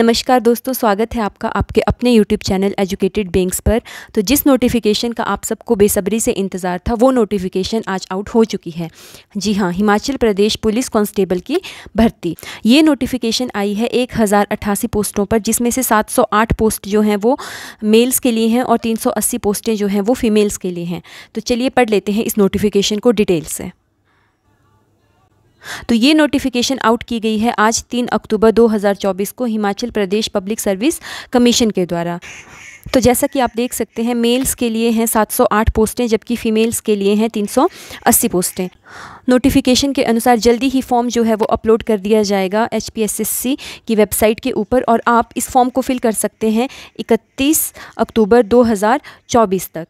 नमस्कार दोस्तों स्वागत है आपका आपके अपने यूट्यूब चैनल एजुकेटेड बेंक्स पर तो जिस नोटिफिकेशन का आप सबको बेसब्री से इंतज़ार था वो नोटिफिकेशन आज आउट हो चुकी है जी हाँ हिमाचल प्रदेश पुलिस कांस्टेबल की भर्ती ये नोटिफिकेशन आई है एक पोस्टों पर जिसमें से 708 पोस्ट जो हैं वो मेल्स के लिए हैं और 380 पोस्टें जो हैं वो फीमेल्स के लिए हैं तो चलिए पढ़ लेते हैं इस नोटिफिकेशन को डिटेल से तो ये नोटिफिकेशन आउट की गई है आज तीन अक्टूबर 2024 को Himachal Pradesh public service commission के द्वारा तो जैसा कि आप देख सकते हैं मेल्स के लिए हैं 708 पोस्टें जबकि फ़ीमेल्स के लिए हैं 380 पोस्टें नोटिफिकेशन के अनुसार जल्दी ही फॉर्म जो है वो अपलोड कर दिया जाएगा एच की वेबसाइट के ऊपर और आप इस फॉर्म को फिल कर सकते हैं 31 अक्टूबर 2024 तक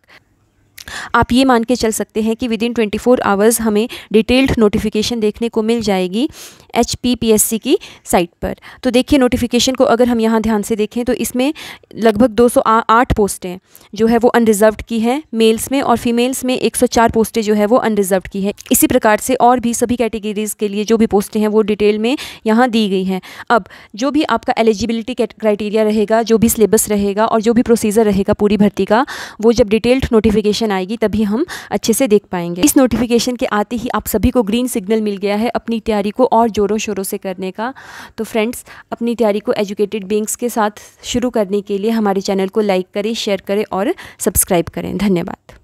आप ये मान के चल सकते हैं कि within twenty four hours हमें डिटेल्ड नोटिफिकेशन देखने को मिल जाएगी एच की साइट पर तो देखिए नोटिफिकेशन को अगर हम यहाँ ध्यान से देखें तो इसमें लगभग 208 पोस्टें जो है वो अनरिजर्व की हैं मेल्स में और फीमेल्स में 104 पोस्टें जो है वो अनरिजर्व की है इसी प्रकार से और भी सभी कैटेगरीज़ के लिए जो भी पोस्टें हैं वो डिटेल में यहाँ दी गई हैं अब जो भी आपका एलिजिबिलिटी क्राइटेरिया रहेगा जो भी सिलेबस रहेगा और जो भी प्रोसीजर रहेगा पूरी भर्ती का वो जब डिटेल्ड नोटिफिकेशन नोटिफिकेशन आएगी तभी हम अच्छे से देख पाएंगे इस नोटिफिकेशन के आते ही आप सभी को ग्रीन सिग्नल मिल गया है अपनी तैयारी को और ज़ोरों शोरों से करने का तो फ्रेंड्स अपनी तैयारी को एजुकेटेड बींग्स के साथ शुरू करने के लिए हमारे चैनल को लाइक करें शेयर करें और सब्सक्राइब करें धन्यवाद